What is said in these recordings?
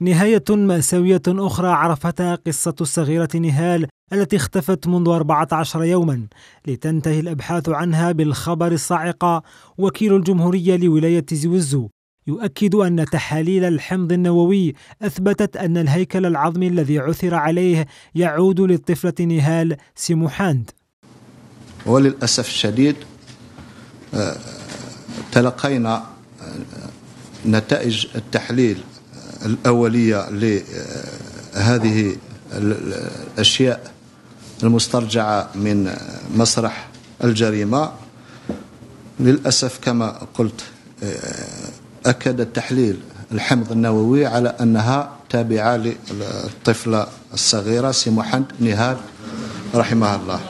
نهاية مأساوية أخرى عرفتها قصة الصغيرة نهال التي اختفت منذ 14 يوما لتنتهي الأبحاث عنها بالخبر الصاعقة وكيل الجمهورية لولاية زوزو يؤكد أن تحاليل الحمض النووي أثبتت أن الهيكل العظمي الذي عثر عليه يعود للطفلة نهال سيموحاند وللأسف الشديد آه، تلقينا آه، نتائج التحليل الأولية لهذه الأشياء المسترجعة من مسرح الجريمة للأسف كما قلت آه، أكد التحليل الحمض النووي على أنها تابعة للطفلة الصغيرة سموحند نهال رحمها الله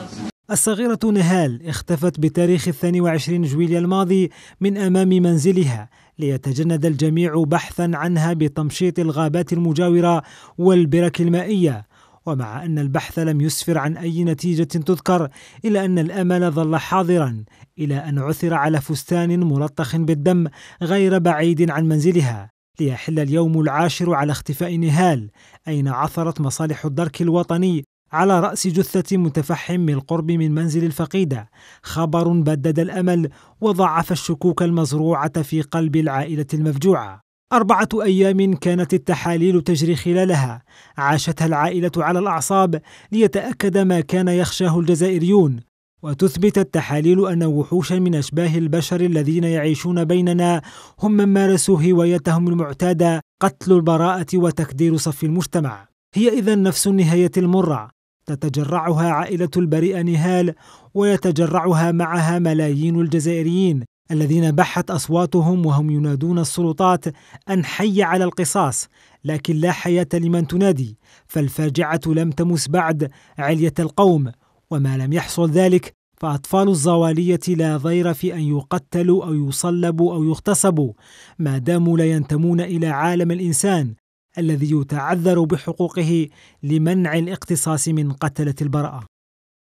الصغيرة نهال اختفت بتاريخ 22 جويليا جويلية الماضي من أمام منزلها ليتجند الجميع بحثا عنها بتمشيط الغابات المجاوره والبرك المائيه ومع أن البحث لم يسفر عن أي نتيجة تذكر إلا أن الأمل ظل حاضرا إلى أن عثر على فستان ملطخ بالدم غير بعيد عن منزلها ليحل اليوم العاشر على اختفاء نهال أين عثرت مصالح الدرك الوطني على رأس جثة متفحم بالقرب من منزل الفقيدة خبر بدد الأمل وضعف الشكوك المزروعة في قلب العائلة المفجوعة أربعة أيام كانت التحاليل تجري خلالها عاشتها العائلة على الأعصاب ليتأكد ما كان يخشاه الجزائريون وتثبت التحاليل أن وحوشا من أشباه البشر الذين يعيشون بيننا هم من مارسوا هوايتهم المعتادة قتل البراءة وتكدير صف المجتمع هي إذا نفس النهاية المرة تتجرعها عائلة البريئة نهال ويتجرعها معها ملايين الجزائريين الذين بحت أصواتهم وهم ينادون السلطات أن حي على القصاص لكن لا حياة لمن تنادي فالفاجعة لم تمس بعد علية القوم وما لم يحصل ذلك فأطفال الزوالية لا ضير في أن يقتلوا أو يصلبوا أو يغتصبوا ما داموا لا ينتمون إلى عالم الإنسان الذي يتعذر بحقوقه لمنع الاقتصاص من قتله البراءه